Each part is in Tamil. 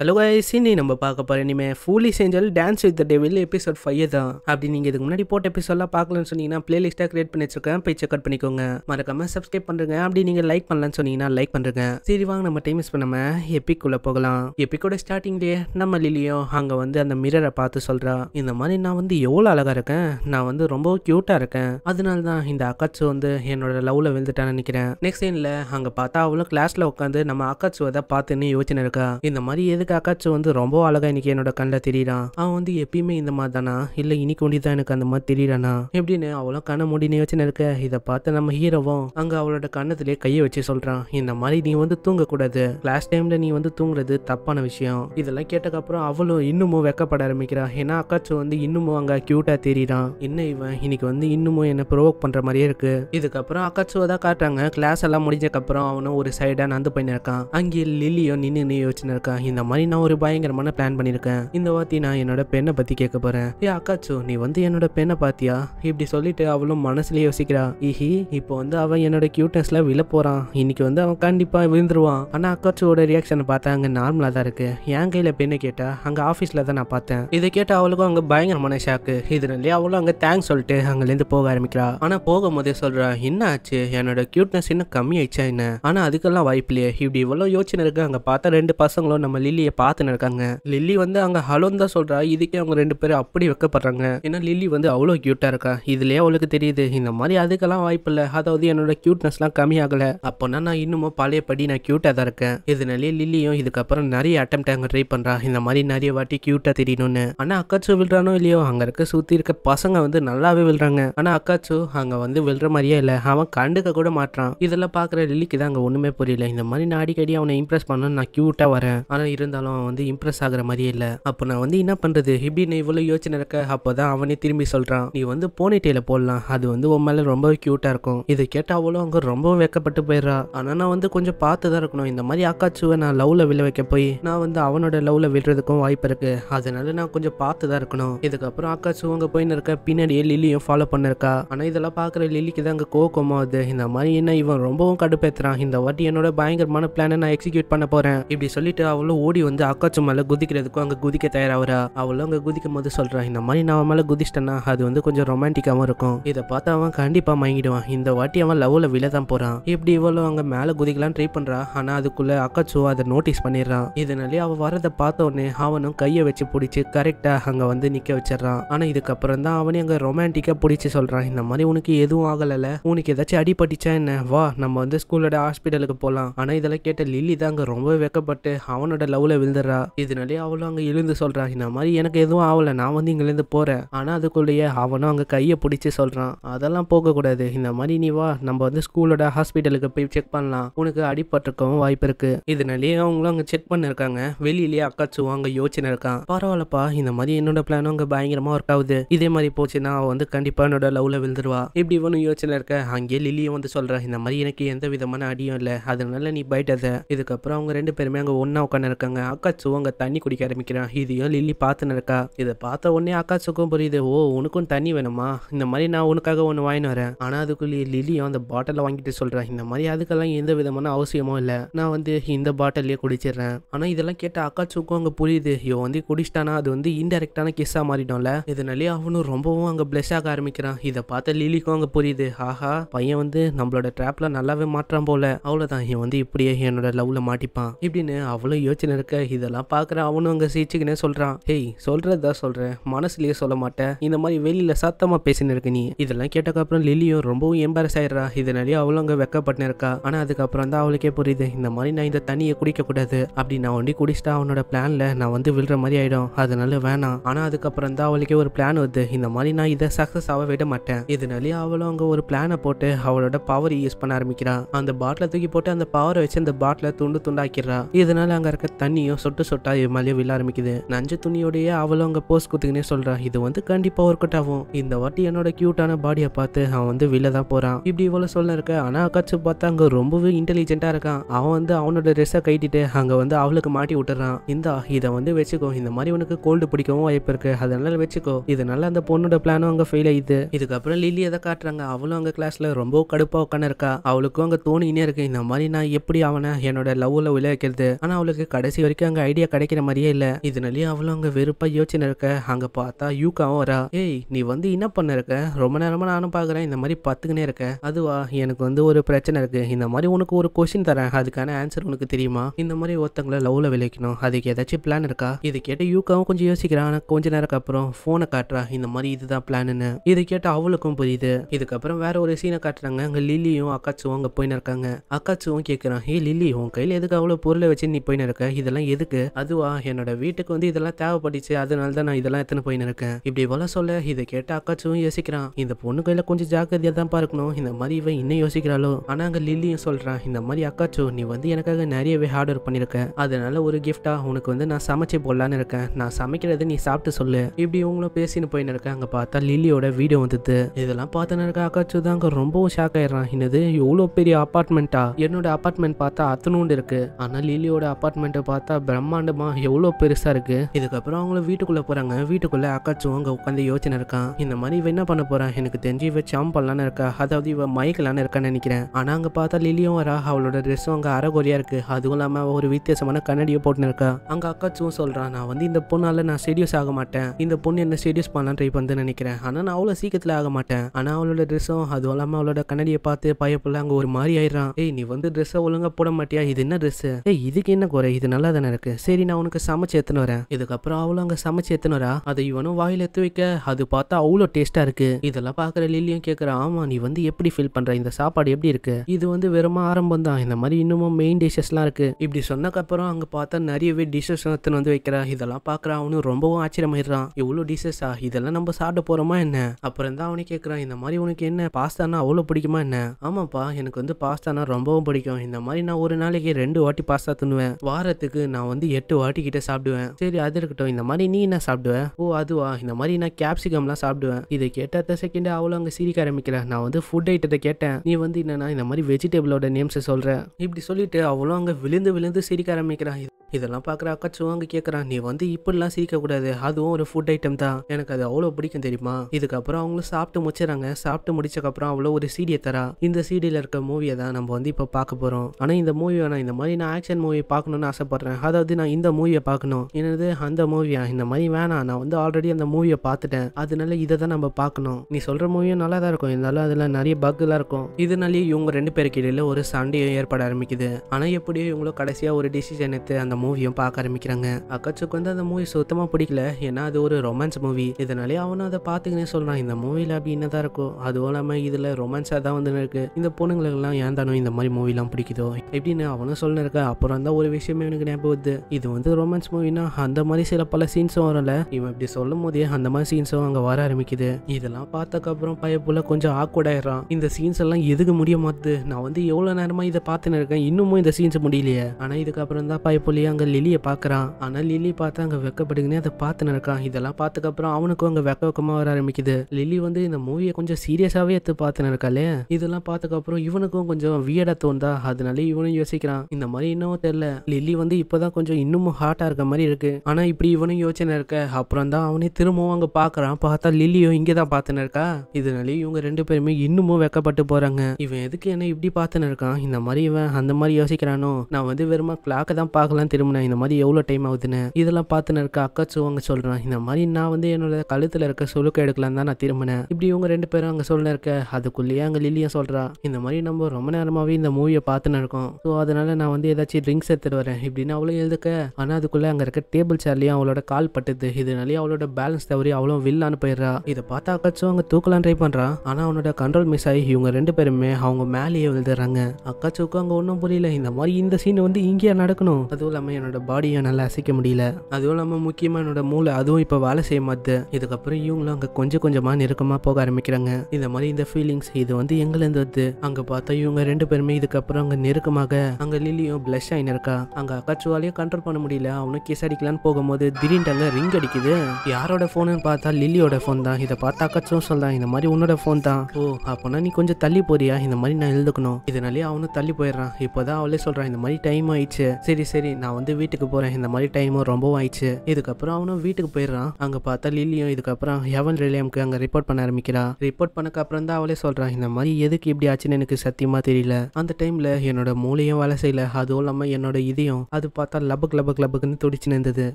ஹலோ கைஸ் இன்னைக்கு நம்ம பார்க்க போகிற இனிமேல் ஃபூலி சேஞ்சல் dance with devil episode five தான் அப்படி நீங்கள் இதுக்கு முன்னாடி போட்ட எபிசோட்லாம் பார்க்கலன்னு சொன்னீங்கன்னா பிளேலிஸ்ட்டாக கிரியேட் பண்ணி வச்சிருக்கேன் போய் செக் அவுட் பண்ணிக்கோங்க மறக்காம சப்ஸ்கிரைப் பண்ணுங்க அப்படி நீங்கள் லைக் பண்ணலான்னு சொன்னீங்கன்னா லைக் பண்ணுங்க சரி வாங்க நம்ம டைம் மிஸ் பண்ணாம எப்பிக்குள்ளே போகலாம் எப்பிக்கோட ஸ்டார்டிங்லேயே நம்ம லிலியும் அங்கே வந்து அந்த மிரரை பார்த்து சொல்கிறா இந்த மாதிரி நான் வந்து எவ்வளோ அழகாக இருக்கேன் நான் வந்து ரொம்ப க்யூட்டாக இருக்கேன் அதனால தான் இந்த அக்காச்சு வந்து என்னோட லவ்வில் விழுந்துட்டான்னு நினைக்கிறேன் நெக்ஸ்ட் சீனில் அங்கே பார்த்தா அவ்வளோ கிளாஸில் உட்காந்து நம்ம அக்காச்சுவை தான் பார்த்துன்னு யோசனை இருக்கா இந்த மாதிரி எது எதுக்கு அக்காச்சு வந்து ரொம்ப அழகாக இன்னைக்கு என்னோட கண்ணில் தெரியுறான் அவன் வந்து எப்பயுமே இந்த மாதிரி தானா இல்லை இன்னைக்கு ஒண்டி தான் எனக்கு அந்த மாதிரி தெரியுறானா எப்படின்னு அவளும் கண்ணை மூடி வச்சு இருக்க இதை பார்த்து நம்ம ஹீரோவும் அங்கே அவளோட கண்ணத்திலே கையை வச்சு சொல்கிறான் இந்த மாதிரி நீ வந்து தூங்கக்கூடாது லாஸ்ட் டைம்ல நீ வந்து தூங்குறது தப்பான விஷயம் இதெல்லாம் அப்புறம் அவளும் இன்னமும் வெக்கப்பட ஆரம்பிக்கிறான் ஏன்னா அக்காச்சு வந்து இன்னமும் அங்கே க்யூட்டாக தெரியுறான் என்ன இவன் இன்னைக்கு வந்து இன்னமும் என்னை ப்ரொவோக் பண்ணுற மாதிரியே இருக்கு இதுக்கப்புறம் அக்காச்சுவை தான் காட்டுறாங்க கிளாஸ் எல்லாம் முடிஞ்சக்கப்புறம் அவனும் ஒரு சைடாக நந்து பண்ணியிருக்கான் அங்கே லில்லியும் நின்று யோசனை இருக்கான் இந்த மாதிரி மாதிரி நான் ஒரு பயங்கரமான பிளான் பண்ணியிருக்கேன் இந்த வாத்தி நான் என்னோட பெண்ணை பற்றி கேட்க போறேன் ஏ அக்காச்சோ நீ வந்து என்னோட பெண்ணை பார்த்தியா இப்படி சொல்லிட்டு அவளும் மனசுல யோசிக்கிறா இஹி இப்போ வந்து அவன் என்னோட கியூட்னஸ்ல விழ போறான் இன்னைக்கு வந்து அவன் கண்டிப்பாக விழுந்துருவான் ஆனால் அக்காச்சோட ரியாக்ஷனை பார்த்தா அங்கே நார்மலா தான் இருக்கு என் கையில் பெண்ணை கேட்டா அங்க ஆஃபீஸில் தான் நான் பார்த்தேன் இதை கேட்ட அவளுக்கும் அங்கே பயங்கரமான ஷாக்கு இதனாலே அவளும் அங்கே தேங்க்ஸ் சொல்லிட்டு இருந்து போக ஆரம்பிக்கிறா ஆனால் போகும்போதே சொல்கிறா என்ன ஆச்சு என்னோட கியூட்னஸ் இன்னும் கம்மியாயிடுச்சா என்ன ஆனால் அதுக்கெல்லாம் வாய்ப்பில்லையே இப்படி இவ்வளோ யோசனை இருக்கு அங்கே பார்த்தா ரெண்டு பசங்களும் நம்ம லில்லி லில்லியை பார்த்து நடக்காங்க லில்லி வந்து அங்க ஹலோன்னு தான் சொல்றா இதுக்கே அவங்க ரெண்டு பேரும் அப்படி வைக்கப்படுறாங்க ஏன்னா லில்லி வந்து அவ்வளோ கியூட்டா இருக்கா இதுலயே அவளுக்கு தெரியுது இந்த மாதிரி அதுக்கெல்லாம் வாய்ப்பு இல்லை அதாவது என்னோட கியூட்னஸ்லாம் கம்மியாகல அப்போனா நான் இன்னமும் படி நான் கியூட்டா தான் இருக்கேன் இதனாலேயே லில்லியும் இதுக்கப்புறம் நிறைய அட்டம் அங்க ட்ரை பண்றா இந்த மாதிரி நிறைய வாட்டி கியூட்டா தெரியணும்னு ஆனா அக்காச்சு விழுறானோ இல்லையோ அங்க இருக்க சுத்தி இருக்க பசங்க வந்து நல்லாவே விழுறாங்க ஆனா அக்காச்சு அங்க வந்து விழுற மாதிரியே இல்லை அவன் கண்டுக்க கூட மாட்டான் இதெல்லாம் பாக்குற லில்லிக்கு தான் அங்க ஒண்ணுமே புரியல இந்த மாதிரி நான் அடிக்கடி அவனை இம்ப்ரெஸ் பண்ண நான் கியூட்டா வரேன் ஆனா இருந்த இருந்தாலும் வந்து இம்ப்ரெஸ் ஆகிற மாதிரியே இல்லை அப்போ நான் வந்து என்ன பண்ணுறது நான் இவ்வளோ யோசனை இருக்க அப்போ தான் அவனே திரும்பி சொல்கிறான் நீ வந்து போனிட்டேல போடலாம் அது வந்து உன் மேலே ரொம்ப க்யூட்டாக இருக்கும் இதை கேட்டால் அவளும் அவங்க ரொம்ப வெக்கப்பட்டு போயிடுறா ஆனால் நான் வந்து கொஞ்சம் பார்த்து தான் இருக்கணும் இந்த மாதிரி அக்காச்சுவை நான் லவ்வில் விழ வைக்க போய் நான் வந்து அவனோட லவ்ல விழுறதுக்கும் வாய்ப்பு இருக்குது அதனால நான் கொஞ்சம் பார்த்து தான் இருக்கணும் இதுக்கப்புறம் அக்காச்சு அங்க போயின்னு இருக்க பின்னாடியே லில்லியும் ஃபாலோ பண்ணிருக்கா ஆனால் இதெல்லாம் பார்க்குற லில்லிக்கு தான் அங்கே அது இந்த மாதிரி என்ன இவன் ரொம்பவும் கடுப்பேற்றுறான் இந்த வாட்டி என்னோட பயங்கரமான பிளானை நான் எக்ஸிக்யூட் பண்ண போகிறேன் இப்படி சொல்லிட்டு அவளும் ஓடி வந்து அக்காச்சு மேலே குதிக்கிறதுக்கும் அங்கே குதிக்க தயாராகிறா அவளும் அங்கே குதிக்கும் போது சொல்கிறான் இந்த மாதிரி நான் மேலே குதிச்சிட்டேன்னா அது வந்து கொஞ்சம் ரொமான்டிக்காகவும் இருக்கும் இதை பார்த்து அவன் கண்டிப்பாக மயங்கிடுவான் இந்த வாட்டி அவன் லவ்வில் விழ தான் போகிறான் இப்படி இவ்வளோ அங்கே மேலே குதிக்கலாம் ட்ரை பண்ணுறா ஆனால் அதுக்குள்ளே அக்காச்சு அதை நோட்டீஸ் பண்ணிடுறான் இதனாலே அவள் வரதை பார்த்த உடனே அவனும் கையை வச்சு பிடிச்சி கரெக்டாக அங்கே வந்து நிற்க வச்சிடறான் ஆனால் இதுக்கப்புறம் தான் அவனே அங்கே ரொமான்டிக்காக பிடிச்சி சொல்கிறான் இந்த மாதிரி உனக்கு எதுவும் ஆகலை உனக்கு ஏதாச்சும் அடிபட்டுச்சா என்ன வா நம்ம வந்து ஸ்கூலோட ஹாஸ்பிட்டலுக்கு போகலாம் ஆனால் இதெல்லாம் கேட்ட லில்லி தான் அங்கே ரொம்ப வெக்கப்பட்டு அவனோட லவ்வில் கீழே விழுந்துடுறா இதனாலே அவளும் அங்கே எழுந்து சொல்றா இந்த மாதிரி எனக்கு எதுவும் ஆகல நான் வந்து இங்கேருந்து போறேன் ஆனால் அதுக்குள்ளேயே அவனும் அங்கே கையை பிடிச்சி சொல்றான் அதெல்லாம் போகக்கூடாது இந்த மாதிரி நீ வா நம்ம வந்து ஸ்கூலோட ஹாஸ்பிட்டலுக்கு போய் செக் பண்ணலாம் உனக்கு அடிபட்டிருக்கவும் வாய்ப்பு இருக்கு இதனாலேயே அவங்களும் அங்கே செக் பண்ணிருக்காங்க வெளியிலேயே அக்காச்சும் அங்கே யோசனை இருக்கான் பரவாயில்லப்பா இந்த மாதிரி என்னோட பிளானும் அங்கே பயங்கரமா ஒர்க் ஆகுது இதே மாதிரி போச்சுன்னா அவன் வந்து கண்டிப்பாக என்னோட லவ்ல விழுந்துருவா இப்படி இவனும் யோசனை இருக்க அங்கேயே லில்லியும் வந்து சொல்கிறா இந்த மாதிரி எனக்கு எந்த விதமான அடியும் இல்லை அதனால நீ பயிட்டத இதுக்கப்புறம் அவங்க ரெண்டு பேருமே அங்கே ஒன்றா உட்காந்து இருக்காங்க ஆகாஷ் அங்கே தண்ணி குடிக்க ஆரம்பிக்கிறான் இதையும் லில்லி பார்த்துன்னு இருக்கா இதை பார்த்த உடனே ஆகாஷுக்கும் புரியுது ஓ உனக்கும் தண்ணி வேணுமா இந்த மாதிரி நான் உனக்காக ஒன்று வாங்கினு வரேன் ஆனால் அதுக்குள்ளேயே லில்லியும் அந்த பாட்டிலை வாங்கிட்டு சொல்கிறேன் இந்த மாதிரி அதுக்கெல்லாம் எந்த விதமான அவசியமும் இல்லை நான் வந்து இந்த பாட்டிலேயே குடிச்சிடுறேன் ஆனால் இதெல்லாம் கேட்ட அக்காச்சுக்கும் அங்கே புரியுது இவன் வந்து குடிச்சிட்டானா அது வந்து இன்டெரக்டான கிஸ்ஸாக மாறிடும்ல இதனாலே அவனும் ரொம்பவும் அங்கே பிளஸ் ஆக ஆரம்பிக்கிறான் இதை பார்த்த லிலிக்கும் அங்கே புரியுது ஆஹா பையன் வந்து நம்மளோட ட்ராப்ல நல்லாவே மாற்றான் போல அவ்வளோதான் இவன் வந்து இப்படியே என்னோட லவ்ல மாட்டிப்பான் இப்படின்னு அவ்வளோ யோசனை இருக்க இதெல்லாம் பார்க்குறேன் அவனும் அங்கே சிரிச்சுக்கினே சொல்கிறான் ஹேய் சொல்கிறதா சொல்கிறேன் மனசுலயே சொல்ல மாட்டேன் இந்த மாதிரி வெளியில் சத்தமாக பேசினு இருக்க நீ இதெல்லாம் கேட்டக்கப்புறம் லிலியும் ரொம்பவும் எம்பாரஸ் ஆயிடுறா இதனாலேயே அவளும் அங்கே வெக்கப்பட்டு இருக்கா ஆனால் அதுக்கப்புறம் தான் அவளுக்கே புரியுது இந்த மாதிரி நான் இந்த தண்ணியை குடிக்கக்கூடாது அப்படி நான் ஒண்டி குடிச்சிட்டா அவனோட பிளானில் நான் வந்து விழுற மாதிரி ஆகிடும் அதனால வேணாம் ஆனால் அதுக்கப்புறம் தான் அவளுக்கே ஒரு பிளான் வருது இந்த மாதிரி நான் இதை சக்ஸஸ் ஆக விட மாட்டேன் இதனாலேயே அவளும் அங்கே ஒரு பிளானை போட்டு அவளோட பவர் யூஸ் பண்ண ஆரம்பிக்கிறான் அந்த பாட்டிலை தூக்கி போட்டு அந்த பவரை வச்சு அந்த பாட்டில் துண்டு துண்டாக்கிறா இதனால அங்கே இருக்க தண்ணி தண்ணியோ சொட்டு சொட்டா இது மாதிரியோ விழ ஆரம்பிக்குது நஞ்ச துணியோடையே அவளும் அங்கே போஸ் குத்துக்கினே சொல்றா இது வந்து கண்டிப்பாக ஒர்க் அவுட் ஆகும் இந்த வாட்டி என்னோட கியூட்டான பாடியை பார்த்து அவன் வந்து வெளில தான் போறான் இப்படி இவ்வளவு சொல்ல இருக்க ஆனால் அக்காச்சு பார்த்தா அங்கே ரொம்பவே இன்டெலிஜென்ட்டா இருக்கான் அவன் வந்து அவனோட ட்ரெஸ்ஸ கைட்டிட்டு அங்கே வந்து அவளுக்கு மாட்டி விட்டுறான் இந்தா இதை வந்து வச்சுக்கோ இந்த மாதிரி உனக்கு கோல்டு பிடிக்கவும் வாய்ப்பு இருக்கு அதனால வச்சுக்கோ இதனால அந்த பொண்ணோட பிளானும் அங்கே ஃபெயில் ஆயிடுது இதுக்கப்புறம் லில்லி எதை காட்டுறாங்க அவளும் அங்கே கிளாஸ்ல ரொம்ப கடுப்பா உட்காந்து இருக்கா அவளுக்கும் அங்கே தோணினே இருக்கு இந்த மாதிரி நான் எப்படி அவனை என்னோட லவ்ல வைக்கிறது ஆனால் அவளுக்கு கடைசி வரைக்கும் அங்கே ஐடியா கிடைக்கிற மாதிரியே இல்லை இதுனாலயே அவளும் அங்கே வெறுப்பாக யோசனை இருக்க அங்க பார்த்தா யூகாவும் வரா ஏய் நீ வந்து என்ன பண்ண இருக்க ரொம்ப நேரமா நானும் பாக்குறேன் இந்த மாதிரி பார்த்துக்கினே இருக்க அதுவா எனக்கு வந்து ஒரு பிரச்சனை இருக்கு இந்த மாதிரி உனக்கு ஒரு கொஸ்டின் தரேன் அதுக்கான ஆன்சர் உனக்கு தெரியுமா இந்த மாதிரி ஒருத்தங்களை லவ்ல விளைக்கணும் அதுக்கு ஏதாச்சும் பிளான் இருக்கா இது கேட்டு யூகாவும் கொஞ்சம் யோசிக்கிறான் ஆனால் கொஞ்ச நேரம் அப்புறம் ஃபோனை காட்டுறா இந்த மாதிரி இதுதான் பிளான்னு இதை கேட்ட அவளுக்கும் புரியுது இதுக்கப்புறம் வேற ஒரு சீனை காட்டுறாங்க அங்கே லில்லியும் அக்காச்சுவும் அங்கே போயின்னு இருக்காங்க அக்காச்சுவும் கேட்குறான் ஏ லில்லி உன் கையில் எதுக்கு அவ்வளோ பொருளை வச்சு நீ போயின்னு இருக்க இதில் இதெல்லாம் எதுக்கு அதுவா என்னோட வீட்டுக்கு வந்து இதெல்லாம் தேவைப்பட்டுச்சு அதனால தான் நான் இதெல்லாம் எத்தனை போயின்னு இருக்கேன் இப்படி போல சொல்ல இதை கேட்ட அக்காச்சும் யோசிக்கிறான் இந்த பொண்ணு கையில கொஞ்சம் ஜாக்கிரதையா தான் பார்க்கணும் இந்த மாதிரி இவன் இன்னும் யோசிக்கிறாளோ ஆனா அங்க லில்லியும் சொல்றான் இந்த மாதிரி அக்காச்சும் நீ வந்து எனக்காக நிறையவே ஹார்ட் ஒர்க் பண்ணிருக்க அதனால ஒரு கிஃப்டா உனக்கு வந்து நான் சமைச்சு போடலான்னு இருக்கேன் நான் சமைக்கிறது நீ சாப்பிட்டு சொல்லு இப்படி இவங்களும் பேசின்னு போயின்னு இருக்கேன் அங்க பார்த்தா லில்லியோட வீடியோ வந்துது இதெல்லாம் பார்த்துன்னு இருக்க அக்காச்சு தான் அங்க ரொம்பவும் ஷாக் ஆயிடுறான் என்னது எவ்வளோ பெரிய அப்பார்ட்மெண்ட்டா என்னோட அப்பார்ட்மெண்ட் பார்த்தா அத்தனூண்டு இருக்கு ஆனா லில்லியோட அப்பார்ட்மெண்ட்டை பார்த்து பார்த்தா பிரம்மாண்டமாக எவ்வளோ பெருசாக இருக்குது இதுக்கப்புறம் அவங்க வீட்டுக்குள்ளே போகிறாங்க வீட்டுக்குள்ளே அக்காச்சும் அங்கே உட்காந்து யோசனை இருக்கான் இந்த மாதிரி இவன் என்ன பண்ண போகிறான் எனக்கு தெரிஞ்சு இவ சாம் இருக்கா அதாவது இவன் மயக்கலான்னு இருக்கான்னு நினைக்கிறேன் ஆனால் அங்கே பார்த்தா லிலியும் வரா அவளோட ட்ரெஸ்ஸும் அங்கே அறகுறையா இருக்குது அதுவும் இல்லாமல் ஒரு வித்தியாசமான கண்ணடியை போட்டுன்னு இருக்கா அங்கே அக்காச்சும் சொல்கிறான் நான் வந்து இந்த பொண்ணால நான் செடியூஸ் ஆக மாட்டேன் இந்த பொண்ணு என்ன செடியூஸ் பண்ணலாம் ட்ரை பண்ணுன்னு நினைக்கிறேன் ஆனால் நான் அவ்வளோ சீக்கிரத்துல ஆக மாட்டேன் ஆனால் அவளோட ட்ரெஸ்ஸும் அதுவும் இல்லாமல் அவளோட கண்ணடியை பார்த்து பயப்புள்ள அங்கே ஒரு மாதிரி ஆயிடுறான் ஏய் நீ வந்து ட்ரெஸ்ஸை ஒழுங்காக போட மாட்டியா இது என்ன ட்ரெஸ்ஸு ஏய் இதுக்கு என்ன குறை இது நல்லா தானே இருக்கு சரி நான் உனக்கு சமைச்சு எத்துன்னு வரேன் இதுக்கப்புறம் அவளும் அங்க சமைச்சு எத்துன்னு வரா அதை இவனும் வாயில எத்து வைக்க அது பார்த்தா அவ்வளோ டேஸ்டா இருக்கு இதெல்லாம் பாக்குற லில்லியும் கேக்குற ஆமா நீ வந்து எப்படி ஃபீல் பண்ற இந்த சாப்பாடு எப்படி இருக்கு இது வந்து வெறும் ஆரம்பம் தான் இந்த மாதிரி இன்னமும் மெயின் டிஷஸ்லாம் இருக்கு இப்படி சொன்னக்கப்புறம் அங்க பார்த்தா நிறையவே டிஷஸ் எத்துன்னு வந்து வைக்கிறான் இதெல்லாம் பாக்குற அவனும் ரொம்பவும் ஆச்சரியமாயிடுறான் இவ்வளோ டிஷஸா இதெல்லாம் நம்ம சாப்பிட போறோமா என்ன அப்புறம் தான் அவனே கேக்குறான் இந்த மாதிரி உனக்கு என்ன பாஸ்தானா அவ்வளோ பிடிக்குமா என்ன ஆமாப்பா எனக்கு வந்து பாஸ்தானா ரொம்பவும் பிடிக்கும் இந்த மாதிரி நான் ஒரு நாளைக்கு ரெண்டு வாட்டி பாஸ்தா தின்னுவேன் வாரத்துக்கு நான் வந்து எட்டு வாட்டிக்கிட்ட சாப்பிடுவேன் சரி அது இருக்கட்டும் இந்த மாதிரி நீ என்ன சாப்பிடுவேன் ஓ அதுவா இந்த மாதிரி நான் கேப்சிகம்லாம் சாப்பிடுவேன் இதை கேட்ட செகண்ட் செகண்டே அவ்வளோ அங்கே சிரிக்க ஆரம்பிக்கிறேன் நான் வந்து ஃபுட் ஐட்டத்தை கேட்டேன் நீ வந்து என்னன்னா இந்த மாதிரி வெஜிடபிளோட நேம்ஸை சொல்கிறேன் இப்படி சொல்லிட்டு அவ்வளோ அங்கே விழுந்து விழுந்து சிரிக்க ஆரம்பிக்கிறான் இதெல்லாம் பார்க்குற அக்கா சுவாங்க கேட்குறான் நீ வந்து இப்படிலாம் சிரிக்கக்கூடாது அதுவும் ஒரு ஃபுட் ஐட்டம் தான் எனக்கு அது அவ்வளோ பிடிக்கும் தெரியுமா இதுக்கப்புறம் அவங்களும் சாப்பிட்டு முடிச்சுறாங்க சாப்பிட்டு முடிச்சக்கப்புறம் அவ்வளோ ஒரு சீடியை தரா இந்த சீடியில் இருக்க மூவியை தான் நம்ம வந்து இப்போ பார்க்க போகிறோம் ஆனால் இந்த மூவி வேணாம் இந்த மாதிரி நான் ஆக்ஷன் மூவி பார்க்கணும்னு ஆசைப்பட்றேன் அதாவது நான் இந்த மூவியை பார்க்கணும் என்னது அந்த மூவியா இந்த மாதிரி வேணாம் நான் வந்து ஆல்ரெடி அந்த மூவியை பார்த்துட்டேன் அதனால இதை தான் நம்ம பார்க்கணும் நீ சொல்கிற மூவியும் நல்லா தான் இருக்கும் இருந்தாலும் அதில் நிறைய பக்குலாம் இருக்கும் இதனாலேயே இவங்க ரெண்டு பேருக்கு இடையில ஒரு சண்டையும் ஏற்பட ஆரம்பிக்குது ஆனால் எப்படியோ இவங்களும் கடைசியாக ஒரு டிசிஷன் எடுத்து அந்த மூவியும் பார்க்க ஆரம்பிக்கிறாங்க அக்கச்சுக்கு வந்து அந்த மூவி சுத்தமாக பிடிக்கல ஏன்னா அது ஒரு ரொமான்ஸ் மூவி இதனாலே அவனும் அதை பார்த்துக்கினே சொல்கிறான் இந்த மூவியில் அப்படி என்ன தான் இருக்கும் அதுவும் இல்லாமல் இதில் ரொமான்ஸாக தான் வந்து இருக்கு இந்த பொண்ணுங்களுக்கெல்லாம் ஏன் தானோ இந்த மாதிரி மூவிலாம் பிடிக்குதோ எப்படின்னு அவனும் சொல்லினு இருக்கா அப்புறம் தான் ஒரு விஷயமே எனக்கு ஞாபகம் வருது இது வந்து ரொமான்ஸ் மூவினா அந்த மாதிரி சில பல சீன்ஸும் வரும்ல இவன் இப்படி சொல்லும் போதே அந்த மாதிரி சீன்ஸும் அங்கே வர ஆரம்பிக்குது இதெல்லாம் பார்த்தக்கப்புறம் பயப்புல கொஞ்சம் ஆக்வர்டாயிடுறான் இந்த சீன்ஸ் எல்லாம் எதுக்கு முடிய மாத்து நான் வந்து எவ்வளோ நேரமாக இதை பார்த்துன்னு இருக்கேன் இன்னமும் இந்த சீன்ஸ் முடியலையே ஆனால் இதுக்கப்புறம் தான் பையப்புள்ளியே அங்கே லிலியை பார்க்குறான் ஆனால் லிலி பார்த்து அங்கே வெக்கப்படுங்கன்னு அதை பார்த்து நடக்கான் இதெல்லாம் பார்த்துக்கப்புறம் அவனுக்கும் அங்கே வெக்க வெக்கமாக வர ஆரம்பிக்குது லிலி வந்து இந்த மூவியை கொஞ்சம் சீரியஸாகவே எடுத்து பார்த்து நடக்காளே இதெல்லாம் பார்த்துக்கப்புறம் இவனுக்கும் கொஞ்சம் வியடாக தோந்தா அதனால இவனும் யோசிக்கிறான் இந்த மாதிரி இன்னும் தெரில லில்லி வந்து இப்போதான் கொஞ்சம் இன்னமும் ஹார்ட்டாக இருக்க மாதிரி இருக்கு ஆனால் இப்படி இவனும் யோசனை இருக்க அப்புறம் தான் அவனே திரும்பவும் அங்கே பார்க்குறான் பார்த்தா லில்லியும் இங்கே தான் பார்த்துன்னு இருக்கா இதனால இவங்க ரெண்டு பேருமே இன்னமும் வெக்கப்பட்டு போகிறாங்க இவன் எதுக்கு என்ன இப்படி பார்த்துன்னு இருக்கான் இந்த மாதிரி இவன் அந்த மாதிரி யோசிக்கிறானோ நான் வந்து வெறுமா கிளாக்கை தான் பார்க்கலான்னு திரும்பினா இந்த மாதிரி எவ்வளோ டைம் ஆகுதுன்னு இதெல்லாம் பார்த்துன்னு இருக்க அக்கா சுவாங்க சொல்கிறான் இந்த மாதிரி நான் வந்து என்னோட கழுத்தில் இருக்க சுழுக்க எடுக்கலாம் தான் நான் திரும்பினேன் இப்படி இவங்க ரெண்டு பேரும் அங்கே சொல்ல இருக்க அதுக்குள்ளேயே அங்கே லில்லியும் சொல்கிறா இந்த மாதிரி நம்ம ரொம்ப நேரமாகவே இந்த மூவியை பார்த்துன்னு இருக்கோம் ஸோ அதனால் நான் வந்து ஏதாச்சும் ட்ரிங்க்ஸ் எடுத்துட்டு வரேன் இப்படின்னு அவளும் எழுதுக்க ஆனால் அதுக்குள்ளே அங்கே இருக்க டேபிள் சேர்லேயும் அவளோட கால் பட்டுது இதனாலேயே அவளோட பேலன்ஸ் தவறி அவ்வளோ வில்லான்னு போயிடுறா இதை பார்த்தா அக்காச்சும் அங்கே தூக்கலாம் ட்ரை பண்ணுறான் ஆனால் அவனோட கண்ட்ரோல் மிஸ் ஆகி இவங்க ரெண்டு பேருமே அவங்க மேலேயே எழுதுறாங்க அக்காச்சுக்கும் அங்கே ஒன்றும் புரியல இந்த மாதிரி இந்த சீன் வந்து இங்கேயே நடக்கணும் அதுவும் இல்லாமல் இல்லாமல் என்னோடய பாடியை நல்லா அசைக்க முடியல அதுவும் இல்லாமல் முக்கியமாக என்னோடய மூளை அதுவும் இப்போ வேலை செய்ய மாட்டுது இதுக்கப்புறம் இவங்களும் அங்கே கொஞ்சம் கொஞ்சமாக நெருக்கமாக போக ஆரம்பிக்கிறாங்க இந்த மாதிரி இந்த ஃபீலிங்ஸ் இது வந்து எங்கேருந்து வருது அங்கே பார்த்தா இவங்க ரெண்டு பேருமே இதுக்கப்புறம் அங்கே நெருக்கமாக அங்கே லில்லியும் பிளஷ் ஆகி இருக்கா அங்கே அக்காச்சுவாலையும் கண்ட்ரோல் பண்ண முடியல அவனும் கேஸ் அடிக்கலான்னு போகும்போது திடீர்னு அங்கே ரிங் அடிக்குது யாரோட ஃபோனு பார்த்தா லில்லியோட ஃபோன் தான் இதை பார்த்தா அக்காச்சும் சொல்கிறான் இந்த மாதிரி உன்னோட ஃபோன் தான் ஓ அப்போனா நீ கொஞ்சம் தள்ளி போறியா இந்த மாதிரி நான் எழுதுக்கணும் இதனாலே அவனும் தள்ளி போயிடுறான் இப்போதான் அவளே சொல்கிறான் இந்த மாதிரி டைம் ஆயிடுச்சு சரி சரி நான் நான் வந்து வீட்டுக்கு போகிறேன் இந்த மாதிரி டைமும் ரொம்பவும் ஆயிடுச்சு இதுக்கப்புறம் அவனும் வீட்டுக்கு போயிடுறான் அங்கே பார்த்தா லில்லியும் இதுக்கப்புறம் ஹெவன் ரிலியம்க்கு அங்கே ரிப்போர்ட் பண்ண ஆரம்பிக்கிறான் ரிப்போர்ட் பண்ணக்கு அப்புறம் தான் அவளே சொல்கிறான் இந்த மாதிரி எதுக்கு இப்படி ஆச்சுன்னு எனக்கு சத்தியமாக தெரியல அந்த டைமில் என்னோட மூளையும் வேலை செய்யல அதுவும் இல்லாமல் என்னோட இதையும் அது பார்த்தா லபக் லபக் லபக்னு துடிச்சு நின்றது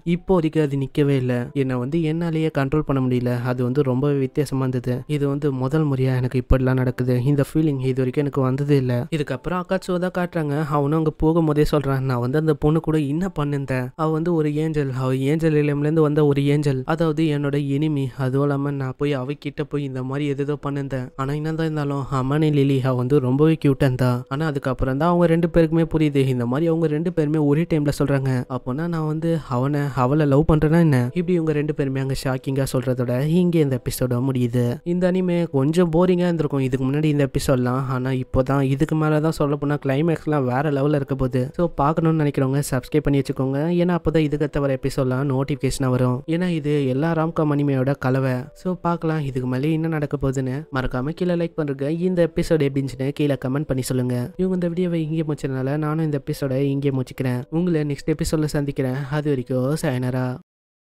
இப்போ வரைக்கும் அது நிற்கவே இல்லை என்னை வந்து என்னாலேயே கண்ட்ரோல் பண்ண முடியல அது வந்து ரொம்ப வித்தியாசமாக இருந்தது இது வந்து முதல் முறையாக எனக்கு இப்படிலாம் நடக்குது இந்த ஃபீலிங் இது வரைக்கும் எனக்கு வந்தது இல்லை இதுக்கப்புறம் அக்காச்சுவ தான் காட்டுறாங்க அவனும் அங்கே போகும்போதே சொல்கிறான் நான் வந்து அந்த பொண்ணு கூட என்ன பண்ணிருந்த அவள் வந்து ஒரு ஏஞ்சல் அவள் ஏஞ்சல் இல்லையிலேருந்து வந்த ஒரு ஏஞ்சல் அதாவது என்னோட இனிமி அதுவும் இல்லாமல் நான் போய் அவகிட்ட போய் இந்த மாதிரி எதோ பண்ணிருந்தேன் ஆனால் என்னதான் இருந்தாலும் லிலி அவ வந்து ரொம்பவே க்யூட்டாக இருந்தா ஆனால் அதுக்கப்புறம் தான் அவங்க ரெண்டு பேருக்குமே புரியுது இந்த மாதிரி அவங்க ரெண்டு பேருமே ஒரே டைமில் சொல்கிறாங்க அப்போனா நான் வந்து அவனை அவளை லவ் பண்ணுறேன்னா என்ன இப்படி இவங்க ரெண்டு பேருமே அங்கே ஷாக்கிங்காக சொல்றதோட இங்கே இந்த எபிசோட முடியுது இந்த அனிமே கொஞ்சம் போரிங்காக இருந்திருக்கும் இதுக்கு முன்னாடி இந்த எபிசோட்லாம் ஆனால் இப்போ தான் இதுக்கு மேலே தான் சொல்ல போனால் கிளைமேக்ஸ்லாம் வேற லெவலில் இருக்க போகுது ஸோ பார்க்கணும்னு நினைக்கிறவங்க சப்ஸ்கிரைப் சப்ஸ்கிரைப் பண்ணி வச்சுக்கோங்க ஏன்னா அப்போ தான் இதுக்கத்த வர எபிசோட்லாம் நோட்டிஃபிகேஷனாக வரும் ஏன்னா இது எல்லா ராம்காம் அனிமையோட கலவை ஸோ பார்க்கலாம் இதுக்கு மேலே என்ன நடக்க போகுதுன்னு மறக்காமல் கீழே லைக் பண்ணுறது இந்த எபிசோட் எப்படின்னு கீழே கமெண்ட் பண்ணி சொல்லுங்கள் இவங்க இந்த வீடியோவை இங்கே முடிச்சதுனால நானும் இந்த எபிசோட இங்கே முடிச்சுக்கிறேன் உங்களை நெக்ஸ்ட் எபிசோட சந்திக்கிறேன் அது வரைக்கும் சைனரா